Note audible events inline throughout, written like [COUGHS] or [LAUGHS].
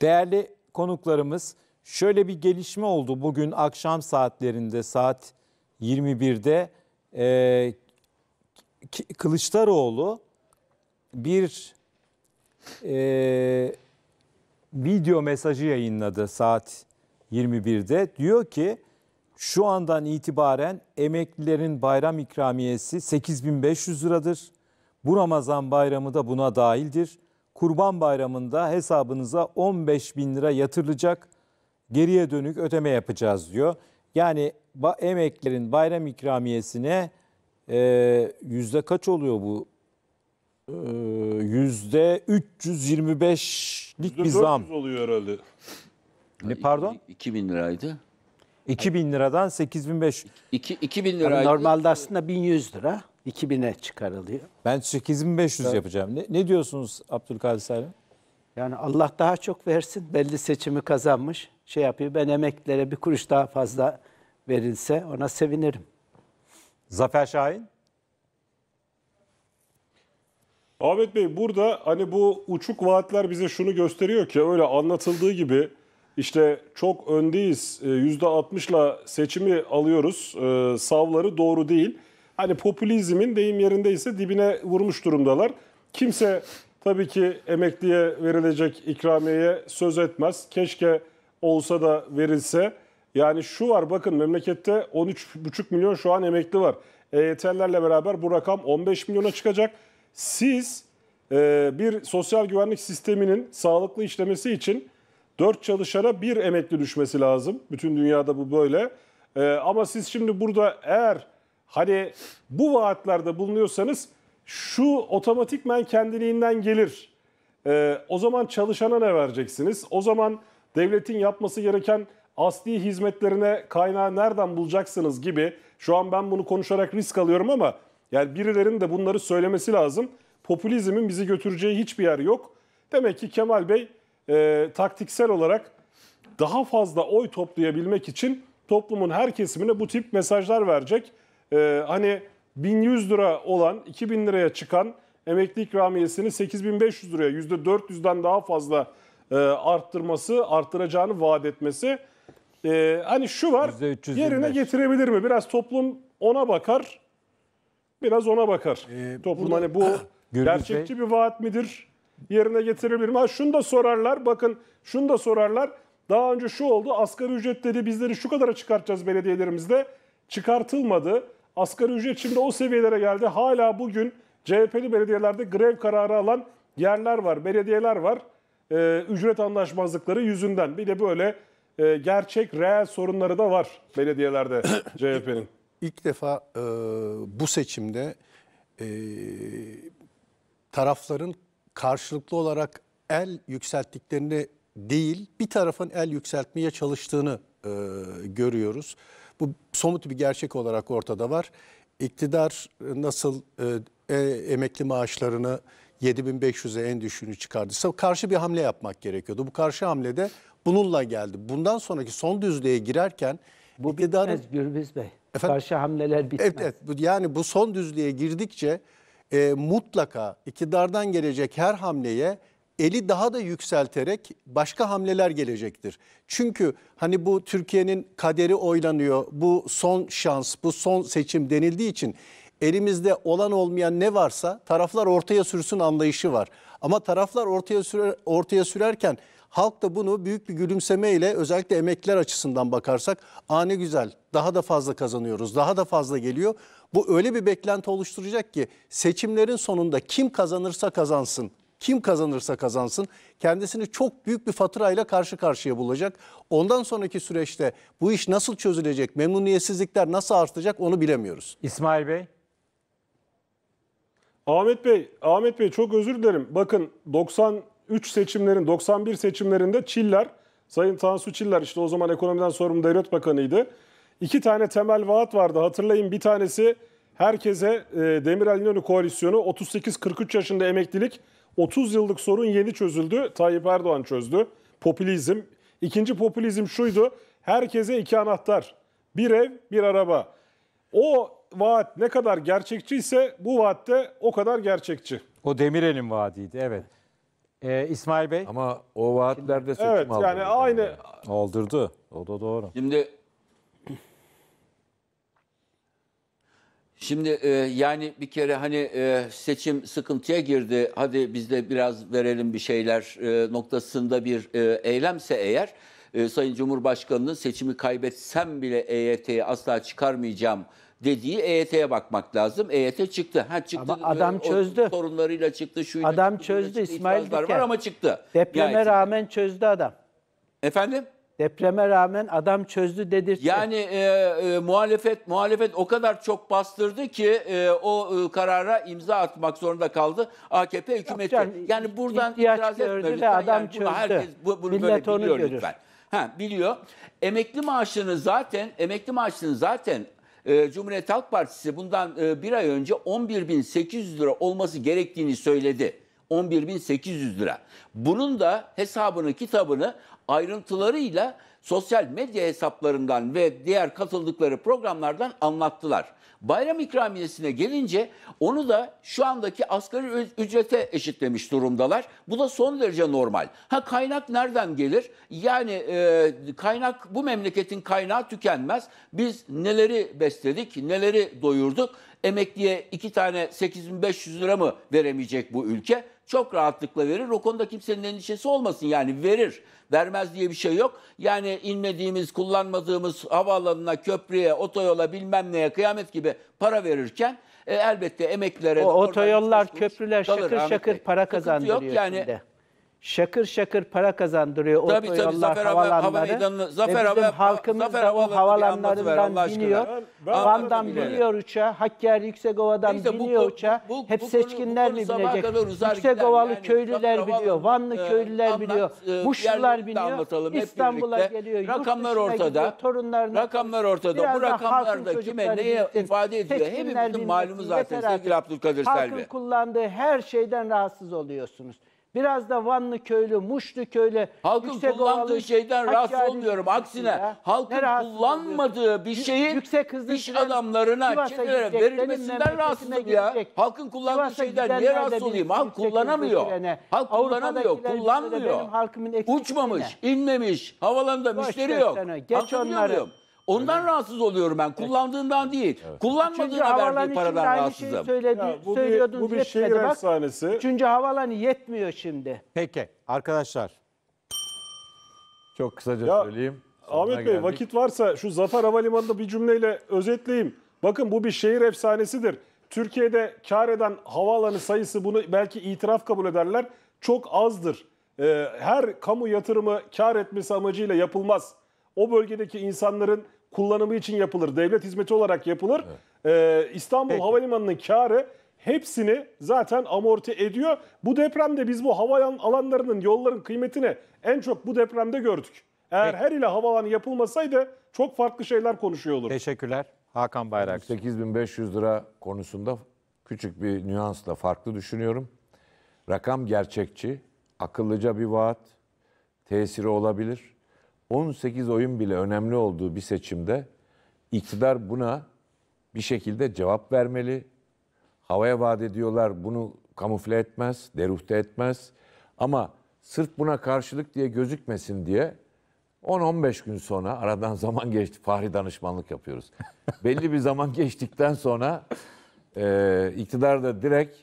Değerli konuklarımız şöyle bir gelişme oldu bugün akşam saatlerinde saat 21'de e, ee, Kılıçdaroğlu bir e, video mesajı yayınladı saat 21'de. Diyor ki şu andan itibaren emeklilerin bayram ikramiyesi 8500 liradır. Bu Ramazan bayramı da buna dahildir. Kurban Bayramı'nda hesabınıza 15 bin lira yatırılacak geriye dönük ödeme yapacağız diyor. Yani emeklerin bayram ikramiyesine e, yüzde kaç oluyor bu? E, yüzde 325'lik bir zam. oluyor herhalde. Ne, pardon? bin liraydı. bin liradan 8500. 2000 liraydı. Yani normalde aslında 1100 lira. 2000'e çıkarılıyor. Ben 8500 evet. yapacağım. Ne, ne diyorsunuz Abdülkadir Selim? Yani Allah daha çok versin. Belli seçimi kazanmış. Şey yapıyor. Ben emeklilere bir kuruş daha fazla verilse ona sevinirim. Zafer Şahin? Ahmet Bey burada hani bu uçuk vaatler bize şunu gösteriyor ki öyle anlatıldığı gibi işte çok öndeyiz %60'la e, seçimi alıyoruz e, savları doğru değil hani popülizmin deyim yerindeyse dibine vurmuş durumdalar. Kimse tabii ki emekliye verilecek ikramiyeye söz etmez. Keşke olsa da verilse. Yani şu var bakın memlekette 13,5 milyon şu an emekli var. EYT'lerle beraber bu rakam 15 milyona çıkacak. Siz e, bir sosyal güvenlik sisteminin sağlıklı işlemesi için 4 çalışana bir emekli düşmesi lazım. Bütün dünyada bu böyle. E, ama siz şimdi burada eğer Hani bu vaatlerde bulunuyorsanız şu otomatikmen kendiliğinden gelir. Ee, o zaman çalışana ne vereceksiniz? O zaman devletin yapması gereken asli hizmetlerine kaynağı nereden bulacaksınız gibi. Şu an ben bunu konuşarak risk alıyorum ama yani birilerinin de bunları söylemesi lazım. Popülizmin bizi götüreceği hiçbir yer yok. Demek ki Kemal Bey e, taktiksel olarak daha fazla oy toplayabilmek için toplumun her kesimine bu tip mesajlar verecek e, hani 1100 lira olan 2000 liraya çıkan emekli ikramiyesini 8500 liraya %400'den daha fazla e, arttırması, arttıracağını vaat etmesi. E, hani şu var yerine getirebilir mi? Biraz toplum ona bakar, biraz ona bakar. Ee, toplum burada, hani bu ah, gerçekçi Bey. bir vaat midir? Yerine getirebilir mi? Ha, şunu da sorarlar, bakın şunu da sorarlar. Daha önce şu oldu, asgari ücretleri bizleri şu kadara çıkartacağız belediyelerimizde. Çıkartılmadı. Asgari ücret şimdi o seviyelere geldi. Hala bugün CHP'li belediyelerde grev kararı alan yerler var, belediyeler var. Ee, ücret anlaşmazlıkları yüzünden. Bir de böyle e, gerçek, reel sorunları da var belediyelerde CHP'nin. [COUGHS] İlk defa e, bu seçimde e, tarafların karşılıklı olarak el yükselttiklerini değil, bir tarafın el yükseltmeye çalıştığını e, görüyoruz. Bu somut bir gerçek olarak ortada var. İktidar nasıl e, e emekli maaşlarını 7500'e en düşüğünü çıkardıysa karşı bir hamle yapmak gerekiyordu. Bu karşı hamlede bununla geldi. Bundan sonraki son düzlüğe girerken bu iktidarın... bitmez Gürbüz Bey. Efendim, karşı hamleler bitmez. Evet, evet yani bu son düzlüğe girdikçe e, mutlaka iktidardan gelecek her hamleye eli daha da yükselterek başka hamleler gelecektir. Çünkü hani bu Türkiye'nin kaderi oylanıyor, bu son şans, bu son seçim denildiği için elimizde olan olmayan ne varsa taraflar ortaya sürsün anlayışı var. Ama taraflar ortaya sürer, ortaya sürerken halk da bunu büyük bir gülümsemeyle özellikle emekliler açısından bakarsak a güzel daha da fazla kazanıyoruz daha da fazla geliyor. Bu öyle bir beklenti oluşturacak ki seçimlerin sonunda kim kazanırsa kazansın kim kazanırsa kazansın kendisini çok büyük bir faturayla karşı karşıya bulacak. Ondan sonraki süreçte bu iş nasıl çözülecek, memnuniyetsizlikler nasıl artacak onu bilemiyoruz. İsmail Bey. Ahmet Bey, Ahmet Bey çok özür dilerim. Bakın 93 seçimlerin, 91 seçimlerinde Çiller, Sayın Tansu Çiller işte o zaman ekonomiden sorumlu devlet bakanıydı. İki tane temel vaat vardı hatırlayın. Bir tanesi herkese e, Demirel İnönü koalisyonu 38-43 yaşında emeklilik 30 yıllık sorun yeni çözüldü. Tayyip Erdoğan çözdü. Popülizm. İkinci popülizm şuydu. Herkese iki anahtar. Bir ev, bir araba. O vaat ne kadar gerçekçi ise bu vaatte o kadar gerçekçi. O Demirel'in vaadiydi evet. Ee, İsmail Bey. Ama o vaatlerde seçim Evet yani aynı. Aldırdı. O da doğru. Şimdi Şimdi e, yani bir kere hani e, seçim sıkıntıya girdi. Hadi biz de biraz verelim bir şeyler e, noktasında bir e, eylemse eğer e, Sayın Cumhurbaşkanı'nın seçimi kaybetsem bile EYT'yi asla çıkarmayacağım dediği EYT'ye bakmak lazım. EYT çıktı. Ha çıktı. Ama e, adam o, çözdü. Sorunlarıyla çıktı. Şuyla adam çözdü çıktı, İsmail Diken. Var ama çıktı. Depreme rağmen çözdü adam. Efendim? Depreme rağmen adam çözdü dedirtti. Yani e, e, muhalefet muhalefet o kadar çok bastırdı ki e, o e, karara imza atmak zorunda kaldı AKP hükümeti. Yok yani buradan itiraz etmiyor lütfen. Adam yani çözdü. Herkes bu, bunu Millet böyle biliyor görür. lütfen. Ha, biliyor. Emekli maaşını zaten emekli maaşını zaten e, Cumhuriyet Halk Partisi bundan e, bir ay önce 11.800 lira olması gerektiğini söyledi. 11.800 lira. Bunun da hesabını, kitabını ayrıntılarıyla sosyal medya hesaplarından ve diğer katıldıkları programlardan anlattılar. Bayram ikramiyesine gelince onu da şu andaki asgari ücrete eşitlemiş durumdalar. Bu da son derece normal. Ha kaynak nereden gelir? Yani e, kaynak bu memleketin kaynağı tükenmez. Biz neleri besledik, neleri doyurduk? Emekliye iki tane 8500 lira mı veremeyecek bu ülke? çok rahatlıkla verir. O konuda kimsenin endişesi olmasın yani verir. Vermez diye bir şey yok. Yani inmediğimiz, kullanmadığımız havaalanına, köprüye, otoyola bilmem neye kıyamet gibi para verirken e, elbette emeklilere... O otoyollar, köprüler şakır şakır para kazandırıyor yok. Yani şimdi şakır şakır para kazandırıyor tabii, otoyollar, tabii, havalanları. Hava e, Zafer ve bizim hava, halkımız Zafer da o havalanlarından biniyor. Van'dan biniyor uçağa, Hakkari Yüksekova'dan Neyse, biniyor bu, uçağa. Bu, bu, Hep bu, seçkinler mi binecek? Yüksekovalı yani, köylüler biliyor, Vanlı e, köylüler anlat, biliyor, e, Muşlular biniyor, İstanbul'a geliyor. Rakamlar ortada. Rakamlar ortada. Bu rakamlar da kime neye ifade ediyor? Hepimizin malumu zaten sevgili Abdülkadir Selvi. Halkın kullandığı her şeyden rahatsız oluyorsunuz. Biraz da Vanlı köylü, Muşlu köylü. Halkın kullandığı şeyden rahatsız olmuyorum. Aksine ya. halkın kullanmadığı bir şeyin yüksek hızlı iş adamlarına, çetelere verilmesinden rahatsız ya. Halkın kullandığı Sivas'a şeyden niye rahatsız olayım? Halk kullanamıyor. Halk kullanamıyor, kullanmıyor. Uçmamış, inmemiş, havalanda müşteri yok. Geç Halkı onları. Ondan Öyle. rahatsız oluyorum ben. Kullandığından değil. Evet. Üçüncü Kullanmadığına verdiği paradan aynı rahatsızım. söyledi, Ya bu bir, bu bir şehir bak. efsanesi. Üçüncü havalanı yetmiyor şimdi. Peki arkadaşlar. Çok kısaca Ya, söyleyeyim. Sonuna Ahmet Bey geldik. vakit varsa şu Zafer Havalimanı'nda bir cümleyle özetleyeyim. Bakın bu bir şehir efsanesidir. Türkiye'de kar eden havaalanı sayısı bunu belki itiraf kabul ederler. Çok azdır. Ee, her kamu yatırımı kar etmesi amacıyla yapılmaz. O bölgedeki insanların kullanımı için yapılır. Devlet hizmeti olarak yapılır. Evet. Ee, İstanbul Peki. Havalimanı'nın karı hepsini zaten amorti ediyor. Bu depremde biz bu havalan alanlarının, yolların kıymetini en çok bu depremde gördük. Eğer Peki. her ile havaalanı yapılmasaydı çok farklı şeyler konuşuyor olur. Teşekkürler. Hakan Bayrak. 8500 lira konusunda küçük bir nüansla farklı düşünüyorum. Rakam gerçekçi, akıllıca bir vaat, tesiri olabilir. 18 oyun bile önemli olduğu bir seçimde iktidar buna bir şekilde cevap vermeli. Havaya vaat ediyorlar bunu kamufle etmez, deruhte etmez. Ama sırf buna karşılık diye gözükmesin diye 10-15 gün sonra aradan [LAUGHS] zaman geçti. Fahri danışmanlık yapıyoruz. Belli bir zaman geçtikten sonra e, iktidar da direkt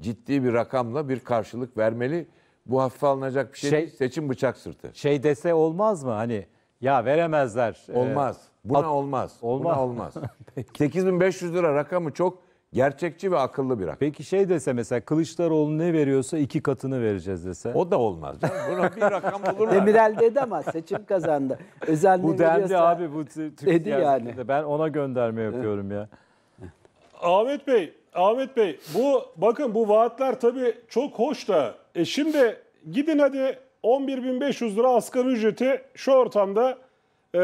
ciddi bir rakamla bir karşılık vermeli bu hafife alınacak bir şey, şey değil. Seçim bıçak sırtı. Şey dese olmaz mı? Hani ya veremezler. Ee, olmaz. Buna at, olmaz. olmaz. Buna olmaz. 8500 [LAUGHS] lira rakamı çok gerçekçi ve akıllı bir rakam. Peki şey dese mesela Kılıçdaroğlu ne veriyorsa iki katını vereceğiz dese. O da olmaz. Buna bir rakam bulurlar. [LAUGHS] Demirel dedi ama seçim kazandı. Özel bu dendi abi bu dedi yani. Ben ona gönderme yapıyorum ya. Ahmet Bey, Ahmet Bey bu bakın bu vaatler tabii çok hoş da e şimdi gidin hadi 11.500 lira asgari ücreti şu ortamda e,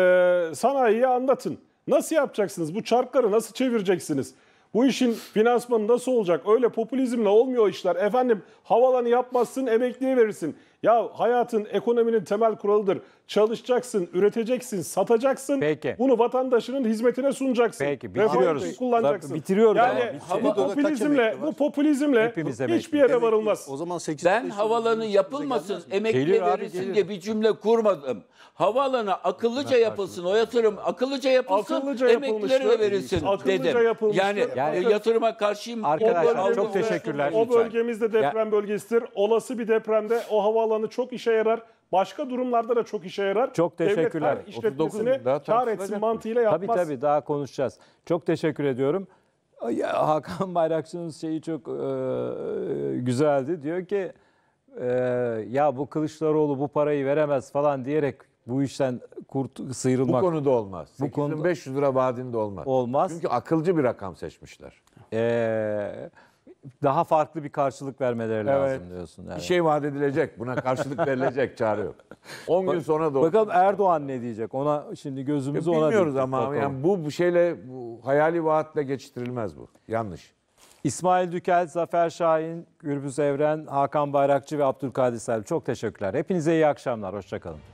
sanayiye anlatın. Nasıl yapacaksınız? Bu çarkları nasıl çevireceksiniz? Bu işin finansmanı nasıl olacak? Öyle popülizmle olmuyor işler. Efendim havalanı yapmazsın emekliye verirsin. Ya hayatın ekonominin temel kuralıdır. Çalışacaksın, üreteceksin, satacaksın. Peki. Bunu vatandaşının hizmetine sunacaksın. Peki bitiriyoruz. kullanacaksın. bitiriyoruz. Yani ama. bu popülizmle, bu popülizmle hiçbir yere varılmaz. O zaman 8 Ben havalanı yapılmasın, emekli verilsin diye bir cümle kurmadım. Havaalanı akıllıca yapılsın, o yatırım akıllıca yapılsın, Akıllıca emeklilere yapılmıştı. verilsin Akıllıca dedim. yapılmıştı. Yani, Yani- yatırıma karşıyım. Arkadaşlar, çok teşekkürler. O Lütfen. bölgemizde deprem bölgesidir. Olası bir depremde o hava alanı çok işe yarar. Başka durumlarda da çok işe yarar. Çok teşekkürler. Devlet 39 daha kar etsin şey. mantığıyla Tabii yapmaz. tabii daha konuşacağız. Çok teşekkür ediyorum. Ya, Hakan Bayrakçı'nın şeyi çok e, e, güzeldi. Diyor ki e, ya bu Kılıçdaroğlu bu parayı veremez falan diyerek bu işten kurt sıyrılmak Bu konuda olmaz. Bu Bu konuda- 8500 lira vaadinde olmaz. olmaz. Çünkü akılcı bir rakam seçmişler. Ee, daha farklı bir karşılık vermeleri lazım diyorsun. Bir şey vaat edilecek. Buna karşılık verilecek [LAUGHS] çare yok. 10 gün sonra da Bakalım Erdoğan ne diyecek? Ona şimdi gözümüzü e, ona bilmiyoruz ama yani bu bu şeyle bu hayali vaatle geçiştirilmez bu. Yanlış. İsmail Dükel, Zafer Şahin, Gürbüz Evren, Hakan Bayrakçı ve Abdülkadir Selvi çok teşekkürler. Hepinize iyi akşamlar. Hoşçakalın.